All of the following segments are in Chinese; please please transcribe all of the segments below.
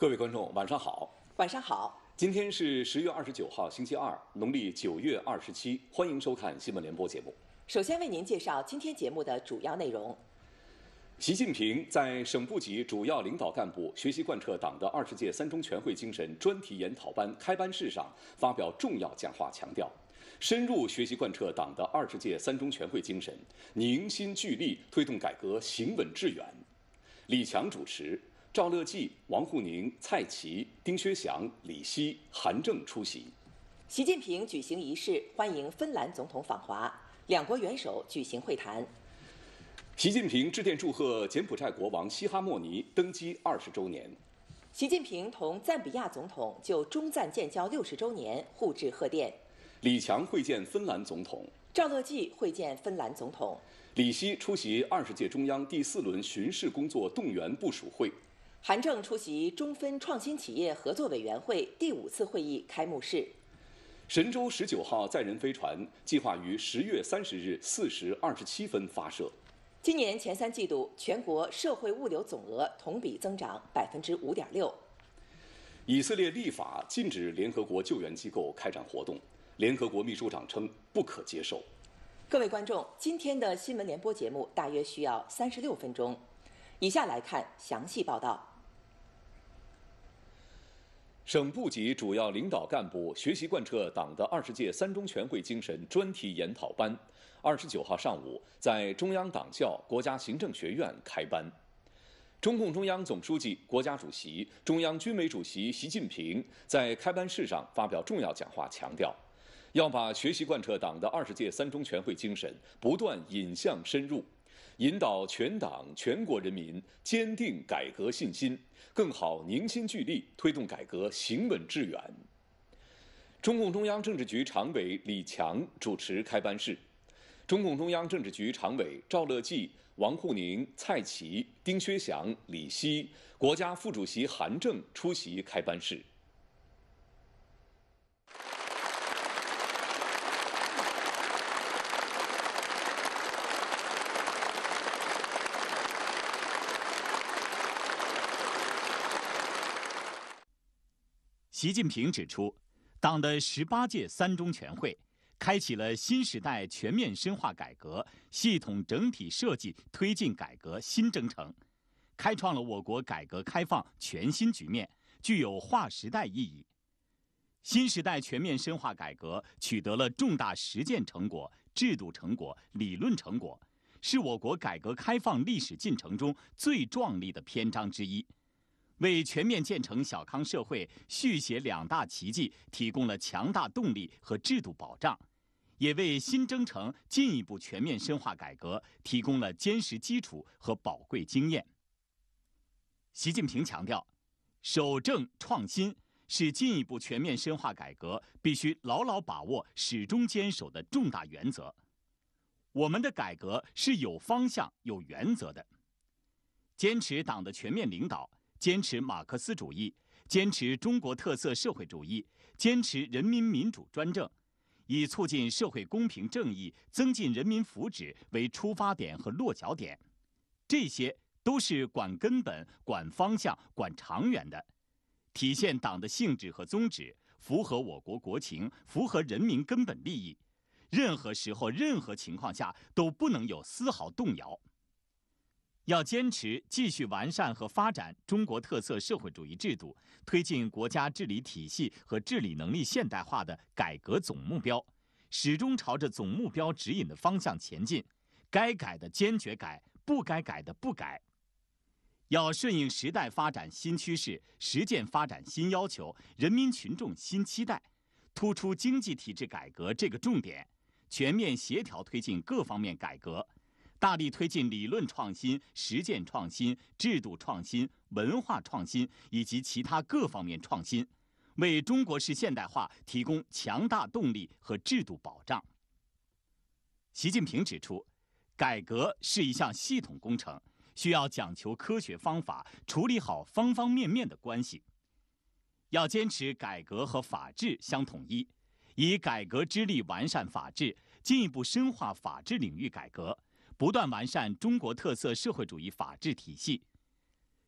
各位观众，晚上好。晚上好。今天是十月二十九号，星期二，农历九月二十七。欢迎收看新闻联播节目。首先为您介绍今天节目的主要内容。习近平在省部级主要领导干部学习贯彻党的二十届三中全会精神专题研讨班开班式上发表重要讲话，强调：深入学习贯彻党的二十届三中全会精神，凝心聚力，推动改革行稳致远。李强主持。赵乐际、王沪宁、蔡奇、丁薛祥、李希、韩正出席。习近平举行仪式欢迎芬兰总统访华，两国元首举行会谈。习近平致电祝贺柬埔寨国王西哈莫尼登基二十周年。习近平同赞比亚总统就中赞建交六十周年互致贺电。李强会见芬兰总统，赵乐际会见芬兰总统，李希出席二十届中央第四轮巡视工作动员部署会。韩正出席中芬创新企业合作委员会第五次会议开幕式。神舟十九号载人飞船计划于十月三十日四时二十七分发射。今年前三季度，全国社会物流总额同比增长百分之五点六。以色列立法禁止联合国救援机构开展活动，联合国秘书长称不可接受。各位观众，今天的新闻联播节目大约需要三十六分钟，以下来看详细报道。省部级主要领导干部学习贯彻党的二十届三中全会精神专题研讨班，二十九号上午在中央党校国家行政学院开班。中共中央总书记、国家主席、中央军委主席习近平在开班式上发表重要讲话，强调要把学习贯彻党的二十届三中全会精神不断引向深入。引导全党全国人民坚定改革信心，更好凝心聚力，推动改革行稳致远。中共中央政治局常委李强主持开班式，中共中央政治局常委赵乐际、王沪宁、蔡奇、丁薛祥、李希，国家副主席韩正出席开班式。习近平指出，党的十八届三中全会开启了新时代全面深化改革、系统整体设计推进改革新征程，开创了我国改革开放全新局面，具有划时代意义。新时代全面深化改革取得了重大实践成果、制度成果、理论成果，是我国改革开放历史进程中最壮丽的篇章之一。为全面建成小康社会、续写两大奇迹提供了强大动力和制度保障，也为新征程进一步全面深化改革提供了坚实基础和宝贵经验。习近平强调，守正创新是进一步全面深化改革必须牢牢把握、始终坚守的重大原则。我们的改革是有方向、有原则的，坚持党的全面领导。坚持马克思主义，坚持中国特色社会主义，坚持人民民主专政，以促进社会公平正义、增进人民福祉为出发点和落脚点，这些都是管根本、管方向、管长远的，体现党的性质和宗旨，符合我国国情，符合人民根本利益，任何时候、任何情况下都不能有丝毫动摇。要坚持继续完善和发展中国特色社会主义制度，推进国家治理体系和治理能力现代化的改革总目标，始终朝着总目标指引的方向前进。该改的坚决改，不该改的不改。要顺应时代发展新趋势，实践发展新要求，人民群众新期待，突出经济体制改革这个重点，全面协调推进各方面改革。大力推进理论创新、实践创新、制度创新、文化创新以及其他各方面创新，为中国式现代化提供强大动力和制度保障。习近平指出，改革是一项系统工程，需要讲求科学方法，处理好方方面面的关系。要坚持改革和法治相统一，以改革之力完善法治，进一步深化法治领域改革。不断完善中国特色社会主义法治体系，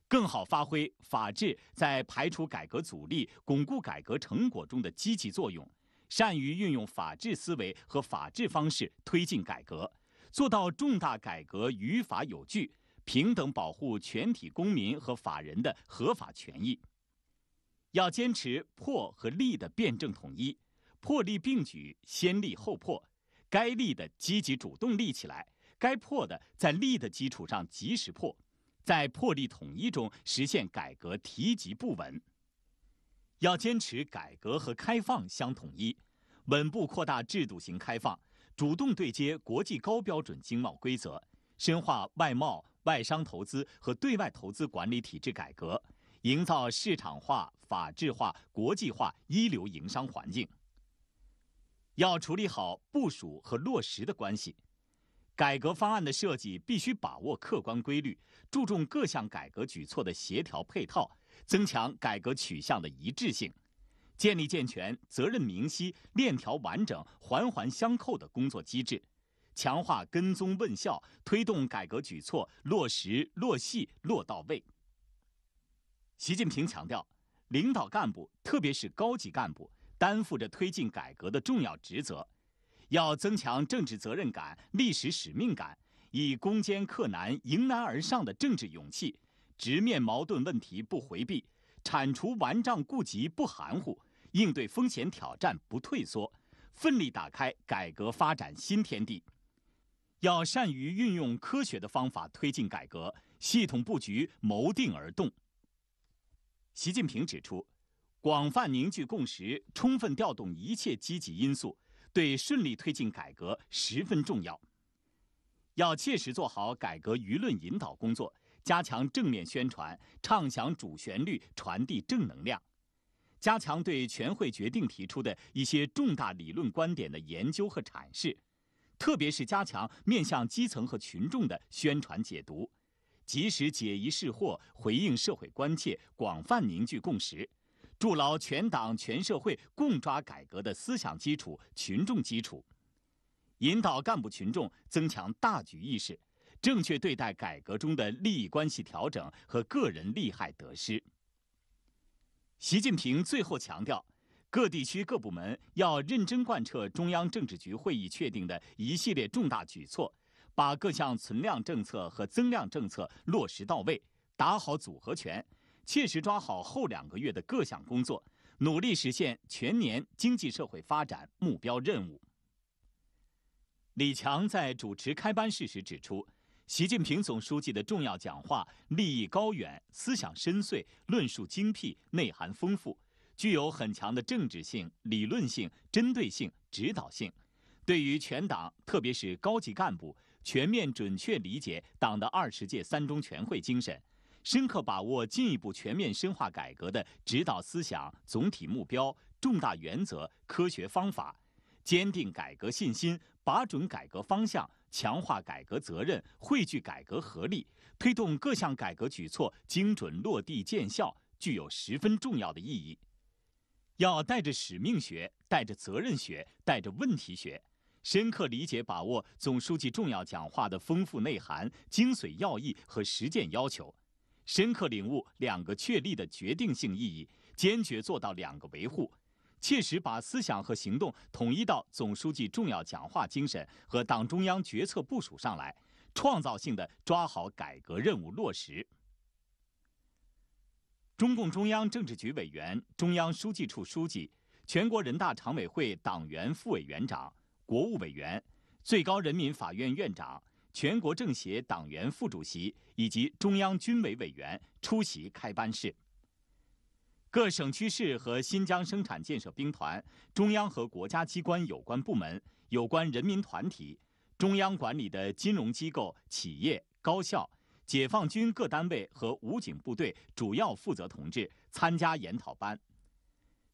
更好发挥法治在排除改革阻力、巩固改革成果中的积极作用，善于运用法治思维和法治方式推进改革，做到重大改革于法有据，平等保护全体公民和法人的合法权益。要坚持破和立的辩证统一，破立并举，先立后破，该立的积极主动立起来。该破的，在立的基础上及时破，在破立统一中实现改革提及不稳。要坚持改革和开放相统一，稳步扩大制度型开放，主动对接国际高标准经贸规则，深化外贸、外商投资和对外投资管理体制改革，营造市场化、法治化、国际化一流营商环境。要处理好部署和落实的关系。改革方案的设计必须把握客观规律，注重各项改革举措的协调配套，增强改革取向的一致性，建立健全责任明晰、链条完整、环环相扣的工作机制，强化跟踪问效，推动改革举措落实落细落到位。习近平强调，领导干部特别是高级干部担负着推进改革的重要职责。要增强政治责任感、历史使命感，以攻坚克难、迎难而上的政治勇气，直面矛盾问题不回避，铲除顽瘴痼疾不含糊，应对风险挑战不退缩，奋力打开改革发展新天地。要善于运用科学的方法推进改革，系统布局、谋定而动。习近平指出，广泛凝聚共识，充分调动一切积极因素。对顺利推进改革十分重要，要切实做好改革舆论引导工作，加强正面宣传，唱响主旋律，传递正能量，加强对全会决定提出的一些重大理论观点的研究和阐释，特别是加强面向基层和群众的宣传解读，及时解疑释惑，回应社会关切，广泛凝聚共识。筑牢全党全社会共抓改革的思想基础、群众基础，引导干部群众增强大局意识，正确对待改革中的利益关系调整和个人利害得失。习近平最后强调，各地区各部门要认真贯彻中央政治局会议确定的一系列重大举措，把各项存量政策和增量政策落实到位，打好组合拳。切实抓好后两个月的各项工作，努力实现全年经济社会发展目标任务。李强在主持开班式时指出，习近平总书记的重要讲话立意高远、思想深邃、论述精辟、内涵丰富，具有很强的政治性、理论性、针对性、指导性，对于全党特别是高级干部全面准确理解党的二十届三中全会精神。深刻把握进一步全面深化改革的指导思想、总体目标、重大原则、科学方法，坚定改革信心，把准改革方向，强化改革责任，汇聚改革合力，推动各项改革举措精准落地见效，具有十分重要的意义。要带着使命学、带着责任学、带着问题学，深刻理解把握总书记重要讲话的丰富内涵、精髓要义和实践要求。深刻领悟“两个确立”的决定性意义，坚决做到“两个维护”，切实把思想和行动统一到总书记重要讲话精神和党中央决策部署上来，创造性的抓好改革任务落实。中共中央政治局委员、中央书记处书记、全国人大常委会党员副委员长、国务委员、最高人民法院院长。全国政协党员副主席以及中央军委委员出席开班式。各省区市和新疆生产建设兵团、中央和国家机关有关部门、有关人民团体、中央管理的金融机构、企业、高校、解放军各单位和武警部队主要负责同志参加研讨班。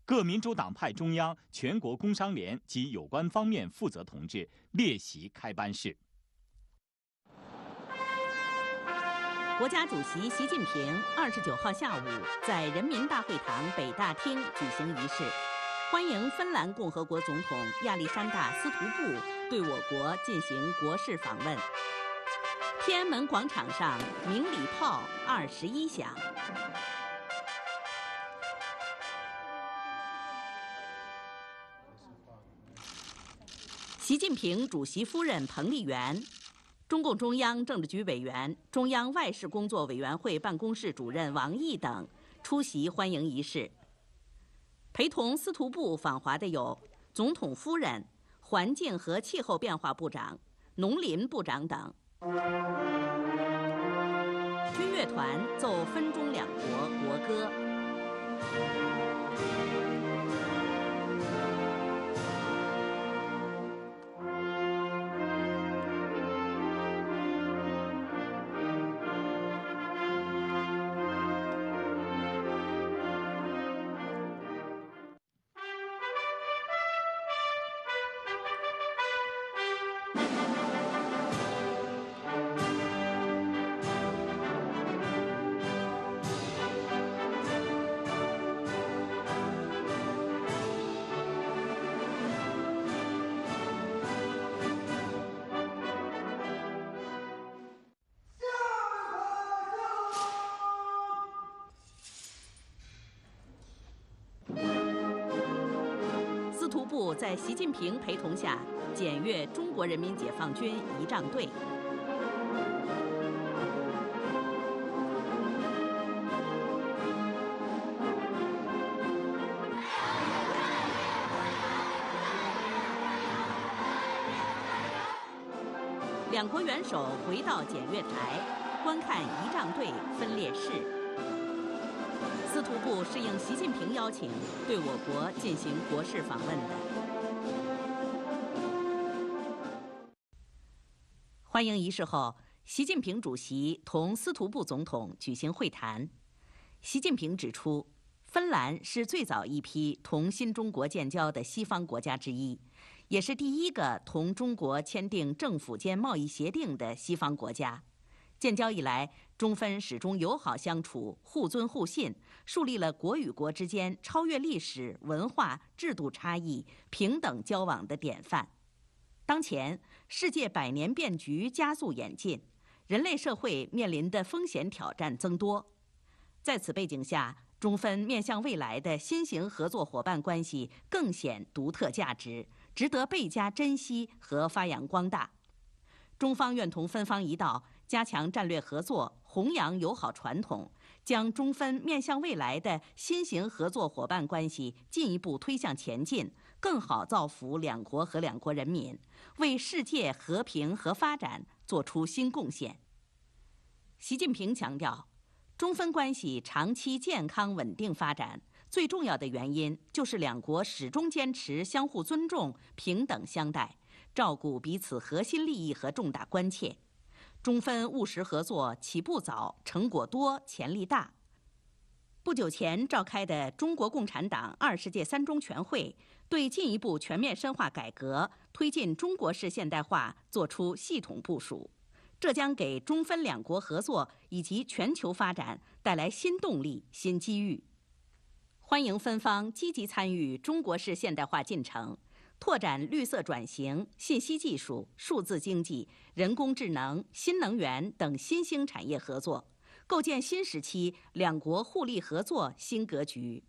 各民主党派中央、全国工商联及有关方面负责同志列席开班式。国家主席习近平二十九号下午在人民大会堂北大厅举行仪式，欢迎芬兰共和国总统亚历山大·斯图布对我国进行国事访问。天安门广场上鸣礼炮二十一响。习近平主席夫人彭丽媛。中共中央政治局委员、中央外事工作委员会办公室主任王毅等出席欢迎仪式。陪同司徒部访华的有总统夫人、环境和气候变化部长、农林部长等。军乐团奏分中两国国歌。在习近平陪同下检阅中国人民解放军仪仗队。两国元首回到检阅台，观看仪仗队分列式。司徒部是应习近平邀请对我国进行国事访问的。欢迎仪式后，习近平主席同斯图布总统举行会谈。习近平指出，芬兰是最早一批同新中国建交的西方国家之一，也是第一个同中国签订政府间贸易协定的西方国家。建交以来，中芬始终友好相处、互尊互信，树立了国与国之间超越历史、文化、制度差异、平等交往的典范。当前，世界百年变局加速演进，人类社会面临的风险挑战增多。在此背景下，中芬面向未来的新型合作伙伴关系更显独特价值，值得倍加珍惜和发扬光大。中方愿同芬方一道，加强战略合作，弘扬友好传统，将中芬面向未来的新型合作伙伴关系进一步推向前进。更好造福两国和两国人民，为世界和平和发展作出新贡献。习近平强调，中芬关系长期健康稳定发展最重要的原因，就是两国始终坚持相互尊重、平等相待，照顾彼此核心利益和重大关切。中芬务实合作起步早、成果多、潜力大。不久前召开的中国共产党二十届三中全会，对进一步全面深化改革、推进中国式现代化作出系统部署，这将给中芬两国合作以及全球发展带来新动力、新机遇。欢迎芬方积极参与中国式现代化进程，拓展绿色转型、信息技术、数字经济、人工智能、新能源等新兴产业合作。构建新时期两国互利合作新格局，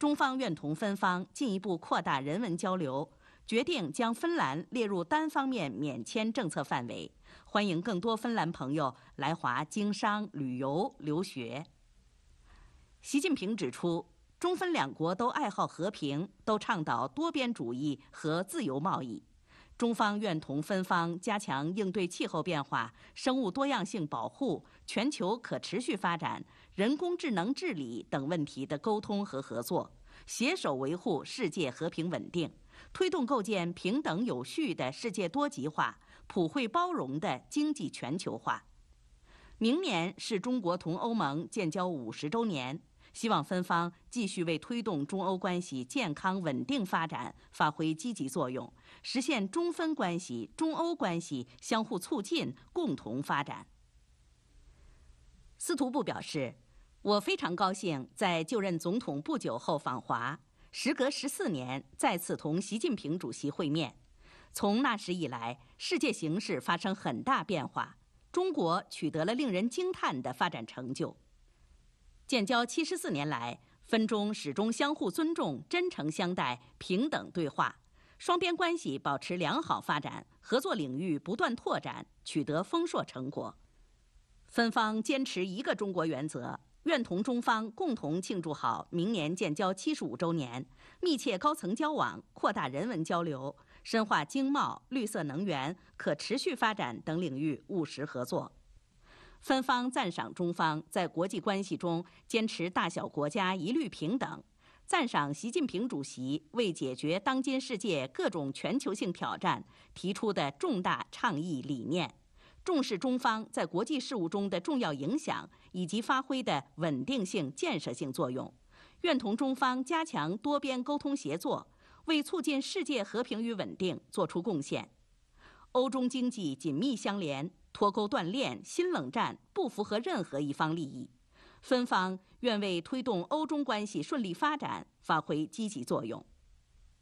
中方愿同芬方进一步扩大人文交流，决定将芬兰列入单方面免签政策范围，欢迎更多芬兰朋友来华经商、旅游、留学。习近平指出，中芬两国都爱好和平，都倡导多边主义和自由贸易。中方愿同芬方加强应对气候变化、生物多样性保护、全球可持续发展、人工智能治理等问题的沟通和合作，携手维护世界和平稳定，推动构建平等有序的世界多极化、普惠包容的经济全球化。明年是中国同欧盟建交五十周年，希望芬方继续为推动中欧关系健康稳定发展发挥积极作用。实现中芬关系、中欧关系相互促进、共同发展。司徒布表示：“我非常高兴在就任总统不久后访华，时隔十四年再次同习近平主席会面。从那时以来，世界形势发生很大变化，中国取得了令人惊叹的发展成就。建交七十四年来，分中始终相互尊重、真诚相待、平等对话。”双边关系保持良好发展，合作领域不断拓展，取得丰硕成果。芬方坚持一个中国原则，愿同中方共同庆祝好明年建交七十五周年，密切高层交往，扩大人文交流，深化经贸、绿色能源、可持续发展等领域务实合作。芬方赞赏中方在国际关系中坚持大小国家一律平等。赞赏习近平主席为解决当今世界各种全球性挑战提出的重大倡议理念，重视中方在国际事务中的重要影响以及发挥的稳定性建设性作用，愿同中方加强多边沟通协作，为促进世界和平与稳定作出贡献。欧中经济紧密相连，脱钩断链、新冷战不符合任何一方利益。芬方愿为推动欧中关系顺利发展发挥积极作用，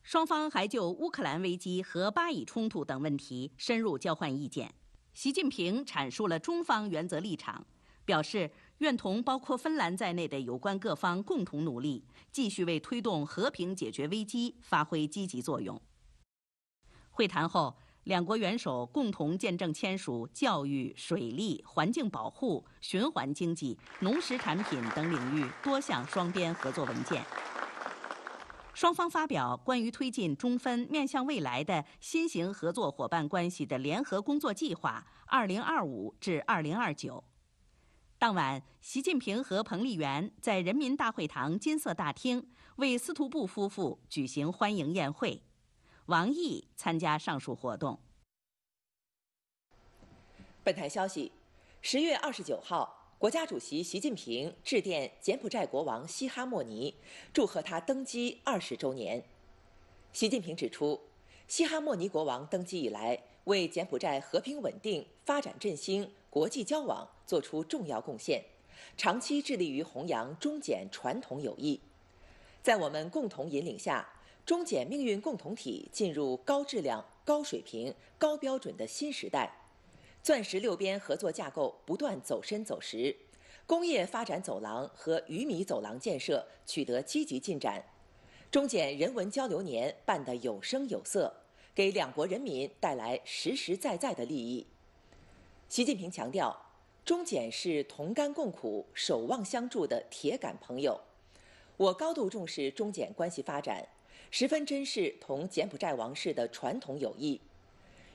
双方还就乌克兰危机和巴以冲突等问题深入交换意见。习近平阐述了中方原则立场，表示愿同包括芬兰在内的有关各方共同努力，继续为推动和平解决危机发挥积极作用。会谈后。两国元首共同见证签署教育、水利、环境保护、循环经济、农食产品等领域多项双边合作文件。双方发表关于推进中芬面向未来的新型合作伙伴关系的联合工作计划 （2025 至 2029）。当晚，习近平和彭丽媛在人民大会堂金色大厅为司徒布夫妇举行欢迎宴会。王毅参加上述活动。本台消息：十月二十九号，国家主席习近平致电柬埔寨国王西哈莫尼，祝贺他登基二十周年。习近平指出，西哈莫尼国王登基以来，为柬埔寨和平稳定、发展振兴、国际交往作出重要贡献，长期致力于弘扬中柬传统友谊，在我们共同引领下。中柬命运共同体进入高质量、高水平、高标准的新时代，钻石六边合作架构不断走深走实，工业发展走廊和鱼米走廊建设取得积极进展，中柬人文交流年办得有声有色，给两国人民带来实实在在的利益。习近平强调，中柬是同甘共苦、守望相助的铁杆朋友，我高度重视中柬关系发展。十分珍视同柬埔寨王室的传统友谊，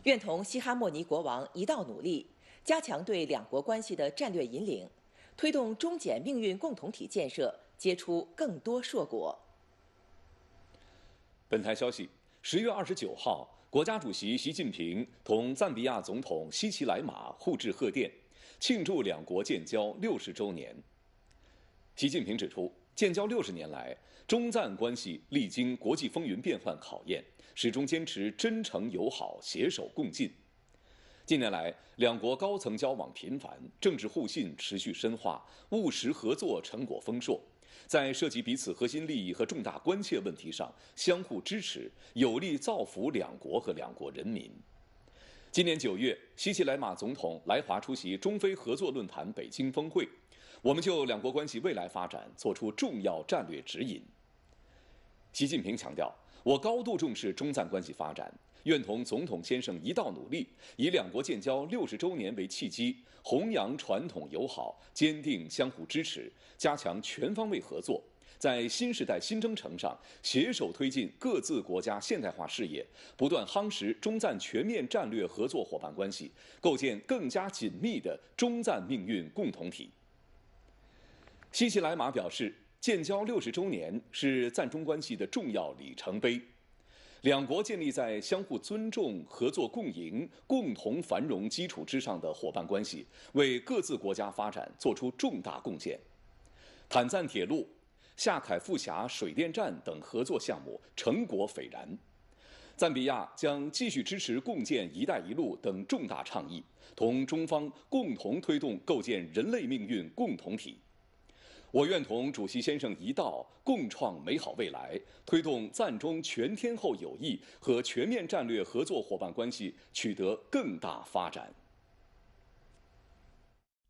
愿同西哈莫尼国王一道努力，加强对两国关系的战略引领，推动中柬命运共同体建设结出更多硕果。本台消息：十月二十九号，国家主席习近平同赞比亚总统西奇莱马互致贺电，庆祝两国建交六十周年。习近平指出，建交六十年来。中赞关系历经国际风云变幻考验，始终坚持真诚友好、携手共进。近年来，两国高层交往频繁，政治互信持续深化，务实合作成果丰硕，在涉及彼此核心利益和重大关切问题上相互支持，有力造福两国和两国人民。今年九月，西希莱马总统来华出席中非合作论坛北京峰会，我们就两国关系未来发展作出重要战略指引。习近平强调，我高度重视中赞关系发展，愿同总统先生一道努力，以两国建交六十周年为契机，弘扬传统友好，坚定相互支持，加强全方位合作，在新时代新征程上携手推进各自国家现代化事业，不断夯实中赞全面战略合作伙伴关系，构建更加紧密的中赞命运共同体。西兰马表示。建交六十周年是赞中关系的重要里程碑。两国建立在相互尊重、合作共赢、共同繁荣基础之上的伙伴关系，为各自国家发展作出重大贡献。坦赞铁路、夏凯富峡水电站等合作项目成果斐然。赞比亚将继续支持共建“一带一路”等重大倡议，同中方共同推动构建人类命运共同体。我愿同主席先生一道，共创美好未来，推动赞中全天候友谊和全面战略合作伙伴关系取得更大发展。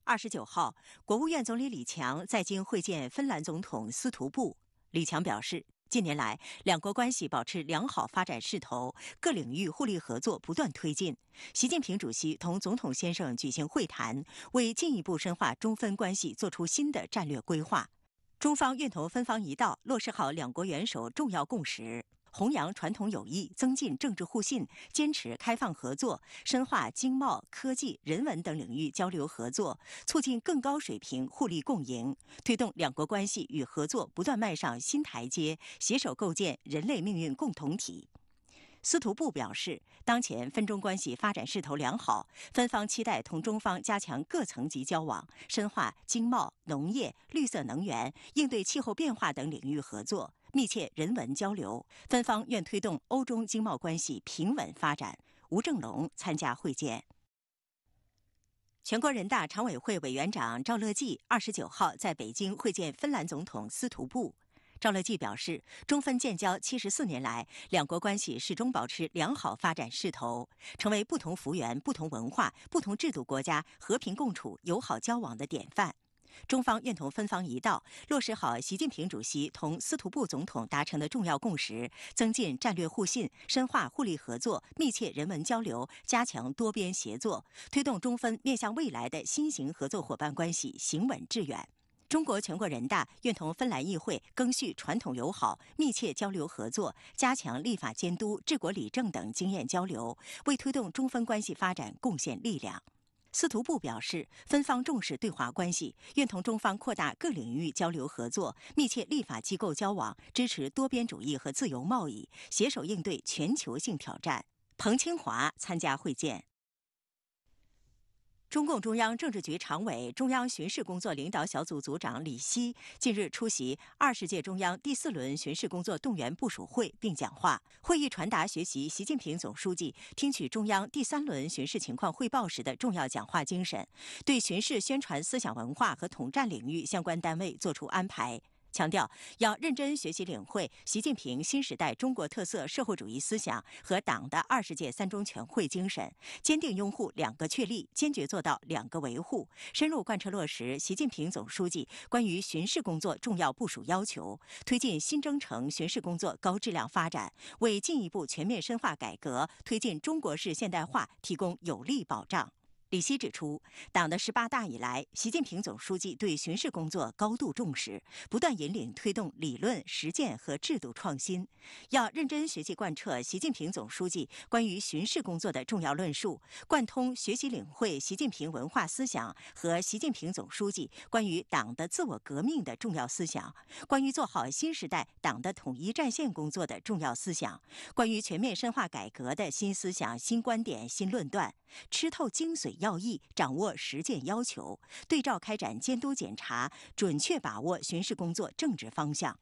二十九号，国务院总理李强在京会见芬兰总统斯图布。李强表示。近年来，两国关系保持良好发展势头，各领域互利合作不断推进。习近平主席同总统先生举行会谈，为进一步深化中芬关系作出新的战略规划。中方愿同芬方一道落实好两国元首重要共识。弘扬传统友谊，增进政治互信，坚持开放合作，深化经贸、科技、人文等领域交流合作，促进更高水平互利共赢，推动两国关系与合作不断迈上新台阶，携手构建人类命运共同体。司徒布表示，当前芬中关系发展势头良好，芬方期待同中方加强各层级交往，深化经贸、农业、绿色能源、应对气候变化等领域合作。密切人文交流，芬方愿推动欧中经贸关系平稳发展。吴正龙参加会见。全国人大常委会委员长赵乐际二十九号在北京会见芬兰总统斯图布。赵乐际表示，中芬建交七十四年来，两国关系始终保持良好发展势头，成为不同幅员、不同文化、不同制度国家和平共处、友好交往的典范。中方愿同芬方一道，落实好习近平主席同斯图布总统达成的重要共识，增进战略互信，深化互利合作，密切人文交流，加强多边协作，推动中芬面向未来的新型合作伙伴关系行稳致远。中国全国人大愿同芬兰议会更续传统友好，密切交流合作，加强立法监督、治国理政等经验交流，为推动中芬关系发展贡献力量。司徒布表示，芬方重视对华关系，愿同中方扩大各领域交流合作，密切立法机构交往，支持多边主义和自由贸易，携手应对全球性挑战。彭清华参加会见。中共中央政治局常委、中央巡视工作领导小组组长李希近日出席二十届中央第四轮巡视工作动员部署会并讲话。会议传达学习习近平总书记听取中央第三轮巡视情况汇报时的重要讲话精神，对巡视宣传思想文化和统战领域相关单位作出安排。强调要认真学习领会习近平新时代中国特色社会主义思想和党的二十届三中全会精神，坚定拥护“两个确立”，坚决做到“两个维护”，深入贯彻落实习近平总书记关于巡视工作重要部署要求，推进新征程巡视工作高质量发展，为进一步全面深化改革、推进中国式现代化提供有力保障。李希指出，党的十八大以来，习近平总书记对巡视工作高度重视，不断引领推动理论实践和制度创新。要认真学习贯彻习近平总书记关于巡视工作的重要论述，贯通学习领会习近平文化思想和习近平总书记关于党的自我革命的重要思想，关于做好新时代党的统一战线工作的重要思想，关于全面深化改革的新思想、新观点、新论断，吃透精髓。要义，掌握实践要求，对照开展监督检查，准确把握巡视工作政治方向。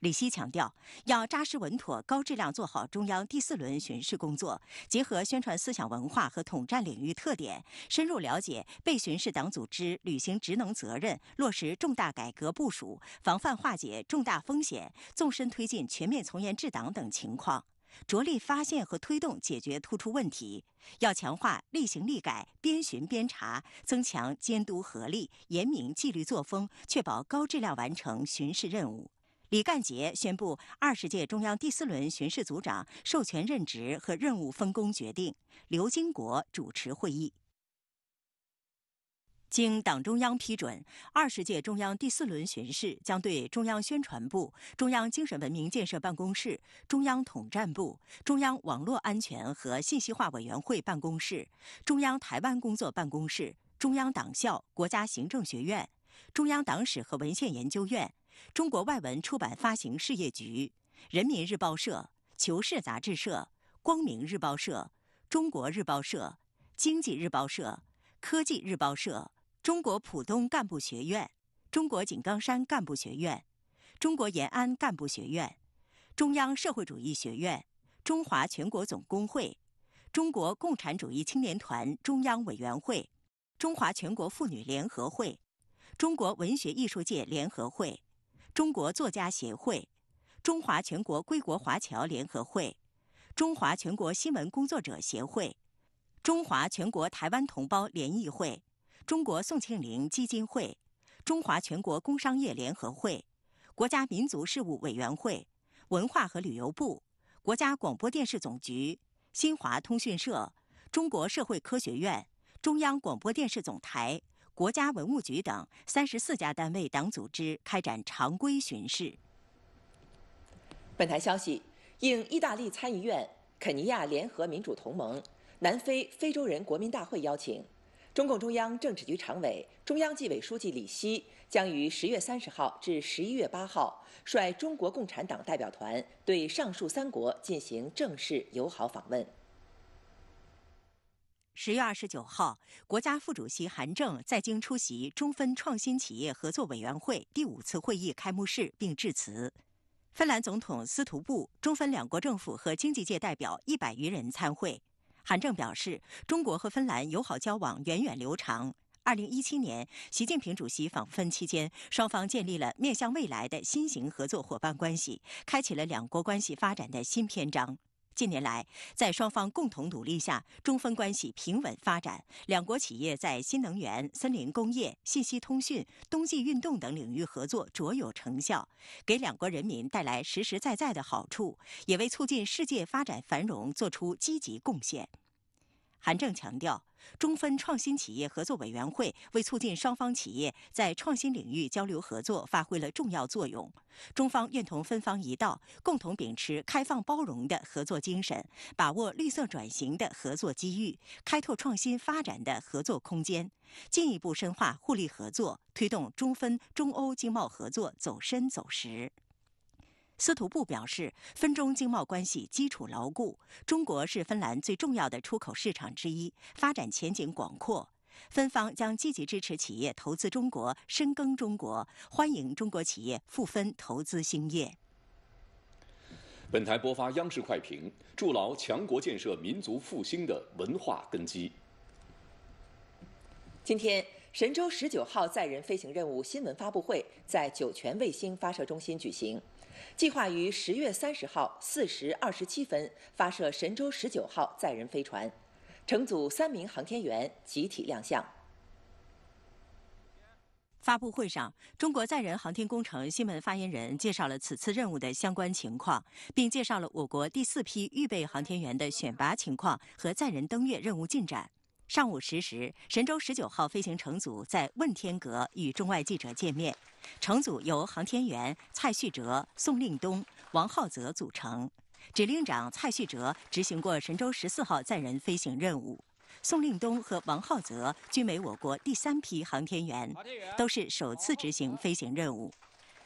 李希强调，要扎实稳妥、高质量做好中央第四轮巡视工作，结合宣传思想文化和统战领域特点，深入了解被巡视党组织履行职能责任、落实重大改革部署、防范化解重大风险、纵深推进全面从严治党等情况。着力发现和推动解决突出问题，要强化立行立改、边巡边查，增强监督合力，严明纪律作风，确保高质量完成巡视任务。李干杰宣布二十届中央第四轮巡视组长授权任职和任务分工决定，刘金国主持会议。经党中央批准，二十届中央第四轮巡视将对中央宣传部、中央精神文明建设办公室、中央统战部、中央网络安全和信息化委员会办公室、中央台湾工作办公室、中央党校、国家行政学院、中央党史和文献研究院、中国外文出版发行事业局、人民日报社、求是杂志社、光明日报社、中国日报社、经济日报社、科技日报社。中国浦东干部学院、中国井冈山干部学院、中国延安干部学院、中央社会主义学院、中华全国总工会、中国共产主义青年团中央委员会、中华全国妇女联合会、中国文学艺术界联合会、中国作家协会、中华全国归国华侨联合会、中华全国新闻工作者协会、中华全国台湾同胞联谊会。中国宋庆龄基金会、中华全国工商业联合会、国家民族事务委员会、文化和旅游部、国家广播电视总局、新华通讯社、中国社会科学院、中央广播电视总台、国家文物局等三十四家单位党组织开展常规巡视。本台消息：应意大利参议院、肯尼亚联合民主同盟、南非非洲人国民大会邀请。中共中央政治局常委、中央纪委书记李希将于十月三十号至十一月八号率中国共产党代表团对上述三国进行正式友好访问。十月二十九号，国家副主席韩正在京出席中芬创新企业合作委员会第五次会议开幕式并致辞，芬兰总统斯图布、中芬两国政府和经济界代表一百余人参会。韩正表示，中国和芬兰友好交往源远流长。2017年，习近平主席访芬期间，双方建立了面向未来的新型合作伙伴关系，开启了两国关系发展的新篇章。近年来，在双方共同努力下，中芬关系平稳发展，两国企业在新能源、森林工业、信息通讯、冬季运动等领域合作卓有成效，给两国人民带来实实在在的好处，也为促进世界发展繁荣作出积极贡献。韩正强调。中芬创新企业合作委员会为促进双方企业在创新领域交流合作发挥了重要作用。中方愿同芬方一道，共同秉持开放包容的合作精神，把握绿色转型的合作机遇，开拓创新发展的合作空间，进一步深化互利合作，推动中芬、中欧经贸合作走深走实。司徒布表示，芬中经贸关系基础牢固，中国是芬兰最重要的出口市场之一，发展前景广阔。芬方将积极支持企业投资中国，深耕中国，欢迎中国企业赴芬投资兴业。本台播发央视快评，筑牢强国建设、民族复兴的文化根基。今天，神舟十九号载人飞行任务新闻发布会，在酒泉卫星发射中心举行。计划于十月三十号四时二十七分发射神舟十九号载人飞船，乘组三名航天员集体亮相。发布会上，中国载人航天工程新闻发言人介绍了此次任务的相关情况，并介绍了我国第四批预备航天员的选拔情况和载人登月任务进展。上午十时，神舟十九号飞行乘组在问天阁与中外记者见面。乘组由航天员蔡旭哲、宋令东、王浩泽组成。指令长蔡旭哲执行过神舟十四号载人飞行任务。宋令东和王浩泽均为我国第三批航天员，都是首次执行飞行任务。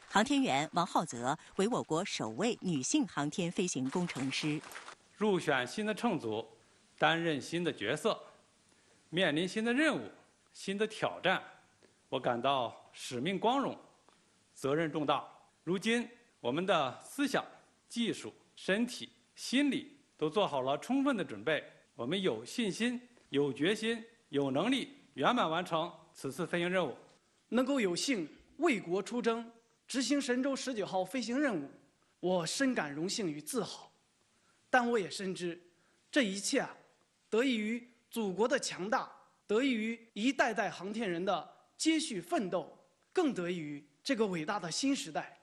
航天员王浩泽为我国首位女性航天飞行工程师。入选新的乘组，担任新的角色。面临新的任务、新的挑战，我感到使命光荣、责任重大。如今，我们的思想、技术、身体、心理都做好了充分的准备，我们有信心、有决心、有能力圆满完成此次飞行任务。能够有幸为国出征，执行神舟十九号飞行任务，我深感荣幸与自豪。但我也深知，这一切啊，得益于。祖国的强大得益于一代代航天人的接续奋斗，更得益于这个伟大的新时代。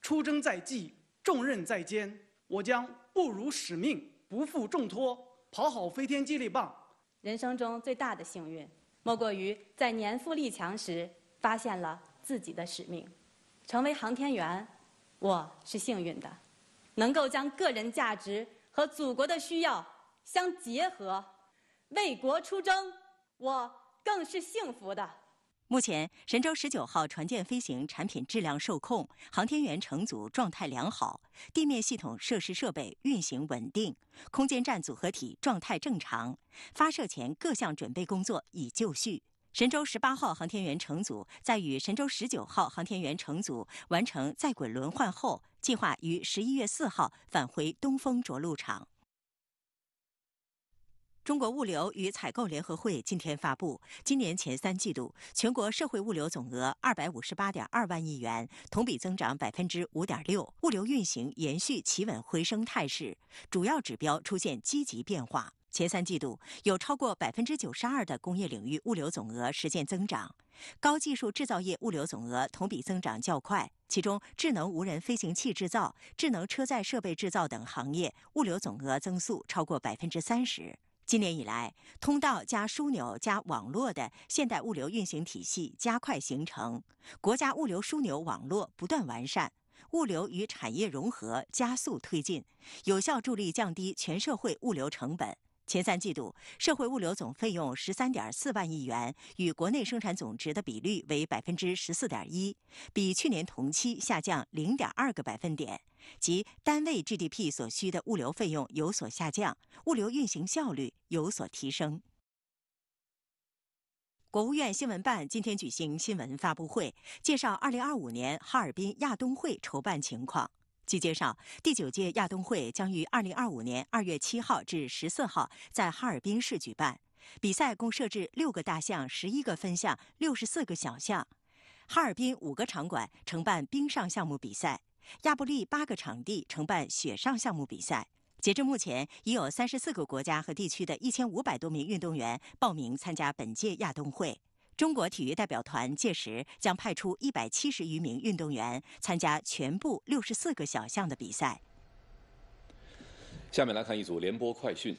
出征在即，重任在肩，我将不辱使命，不负重托，跑好飞天接力棒。人生中最大的幸运，莫过于在年富力强时发现了自己的使命，成为航天员，我是幸运的，能够将个人价值和祖国的需要相结合。为国出征，我更是幸福的。目前，神舟十九号船舰飞行产品质量受控，航天员乘组状态良好，地面系统设施设备运行稳定，空间站组合体状态正常，发射前各项准备工作已就绪。神舟十八号航天员乘组在与神舟十九号航天员乘组完成在轨轮换后，计划于十一月四号返回东风着陆场。中国物流与采购联合会今天发布，今年前三季度全国社会物流总额二百五十八点二万亿元，同比增长百分之五点六。物流运行延续企稳回升态势，主要指标出现积极变化。前三季度，有超过百分之九十二的工业领域物流总额实现增长，高技术制造业物流总额同比增长较快，其中智能无人飞行器制造、智能车载设备制造等行业物流总额增速超过百分之三十。今年以来，通道加枢纽加网络的现代物流运行体系加快形成，国家物流枢纽网络不断完善，物流与产业融合加速推进，有效助力降低全社会物流成本。前三季度，社会物流总费用十三点四万亿元，与国内生产总值的比率为百分之十四点一，比去年同期下降零点二个百分点，即单位 GDP 所需的物流费用有所下降，物流运行效率有所提升。国务院新闻办今天举行新闻发布会，介绍二零二五年哈尔滨亚冬会筹办情况。据介绍，第九届亚冬会将于二零二五年二月七号至十四号在哈尔滨市举办。比赛共设置六个大项、十一个分项、六十四个小项。哈尔滨五个场馆承办冰上项目比赛，亚布力八个场地承办雪上项目比赛。截至目前，已有三十四个国家和地区的一千五百多名运动员报名参加本届亚冬会。中国体育代表团届时将派出一百七十余名运动员参加全部六十四个小项的比赛。下面来看一组联播快讯。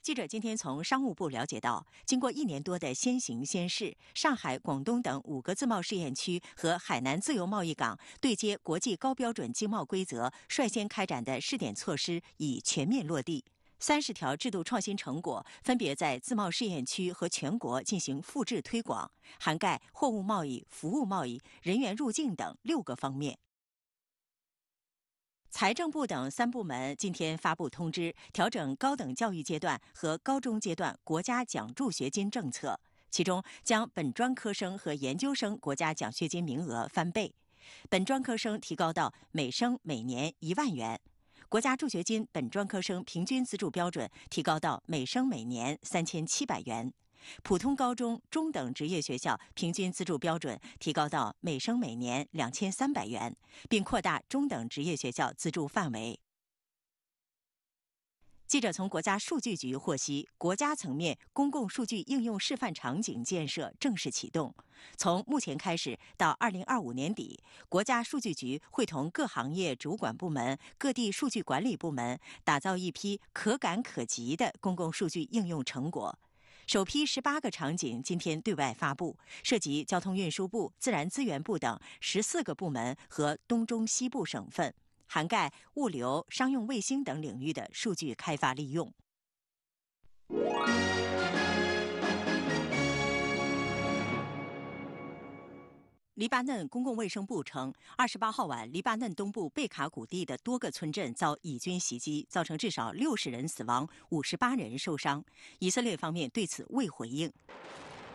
记者今天从商务部了解到，经过一年多的先行先试，上海、广东等五个自贸试验区和海南自由贸易港对接国际高标准经贸规则，率先开展的试点措施已全面落地。三十条制度创新成果分别在自贸试验区和全国进行复制推广，涵盖货物贸易、服务贸易、人员入境等六个方面。财政部等三部门今天发布通知，调整高等教育阶段和高中阶段国家奖助学金政策，其中将本专科生和研究生国家奖学金名额翻倍，本专科生提高到每生每年一万元。国家助学金本专科生平均资助标准提高到每生每年三千七百元，普通高中、中等职业学校平均资助标准提高到每生每年两千三百元，并扩大中等职业学校资助范围。记者从国家数据局获悉，国家层面公共数据应用示范场景建设正式启动。从目前开始到二零二五年底，国家数据局会同各行业主管部门、各地数据管理部门，打造一批可感可及的公共数据应用成果。首批十八个场景今天对外发布，涉及交通运输部、自然资源部等十四个部门和东中西部省份。涵盖物流、商用卫星等领域的数据开发利用。黎巴嫩公共卫生部称，二十八号晚，黎巴嫩东部贝卡谷地的多个村镇遭以军袭击，造成至少六十人死亡、五十八人受伤。以色列方面对此未回应。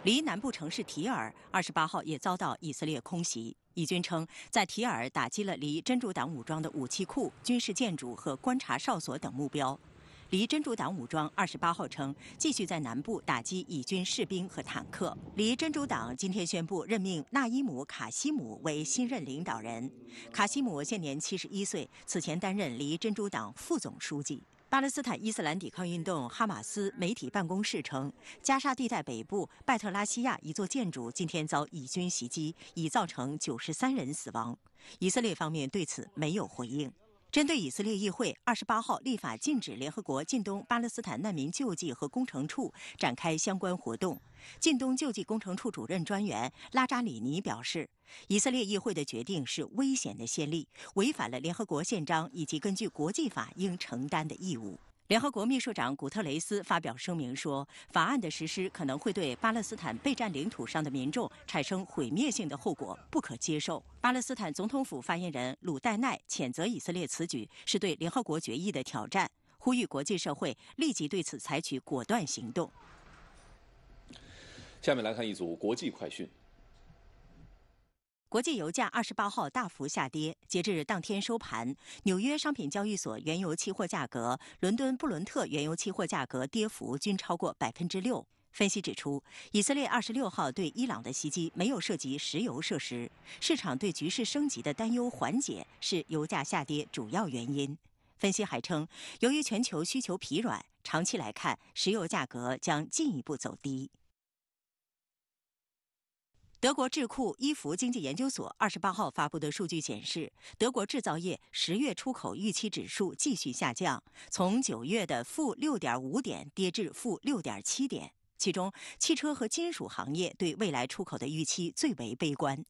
黎南部城市提尔二十八号也遭到以色列空袭。以军称，在提尔打击了黎真主党武装的武器库、军事建筑和观察哨所等目标。黎真主党武装二十八号称，继续在南部打击以军士兵和坦克。黎真主党今天宣布任命纳伊姆·卡西姆为新任领导人。卡西姆现年七十一岁，此前担任黎真主党副总书记。巴勒斯坦伊斯兰抵抗运动（哈马斯）媒体办公室称，加沙地带北部拜特拉西亚一座建筑今天遭以军袭击，已造成九十三人死亡。以色列方面对此没有回应。针对以色列议会二十八号立法禁止联合国近东巴勒斯坦难民救济和工程处展开相关活动，近东救济工程处主任专员拉扎里尼表示，以色列议会的决定是危险的先例，违反了联合国宪章以及根据国际法应承担的义务。联合国秘书长古特雷斯发表声明说，法案的实施可能会对巴勒斯坦被占领土上的民众产生毁灭性的后果，不可接受。巴勒斯坦总统府发言人鲁代奈谴责以色列此举是对联合国决议的挑战，呼吁国际社会立即对此采取果断行动。下面来看一组国际快讯。国际油价二十八号大幅下跌，截至当天收盘，纽约商品交易所原油期货价格、伦敦布伦特原油期货价格跌幅均超过百分之六。分析指出，以色列二十六号对伊朗的袭击没有涉及石油设施，市场对局势升级的担忧缓解是油价下跌主要原因。分析还称，由于全球需求疲软，长期来看，石油价格将进一步走低。德国智库伊弗经济研究所二十八号发布的数据显示，德国制造业十月出口预期指数继续下降，从九月的负六点五点跌至负六点七点。其中，汽车和金属行业对未来出口的预期最为悲观。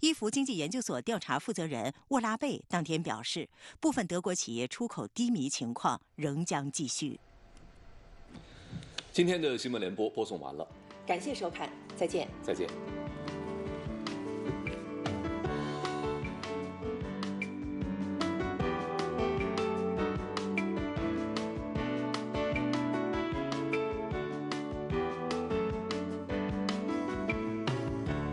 伊弗经济研究所调查负责人沃拉贝当天表示，部分德国企业出口低迷情况仍将继续。今天的新闻联播播送完了，感谢收看，再见，再见。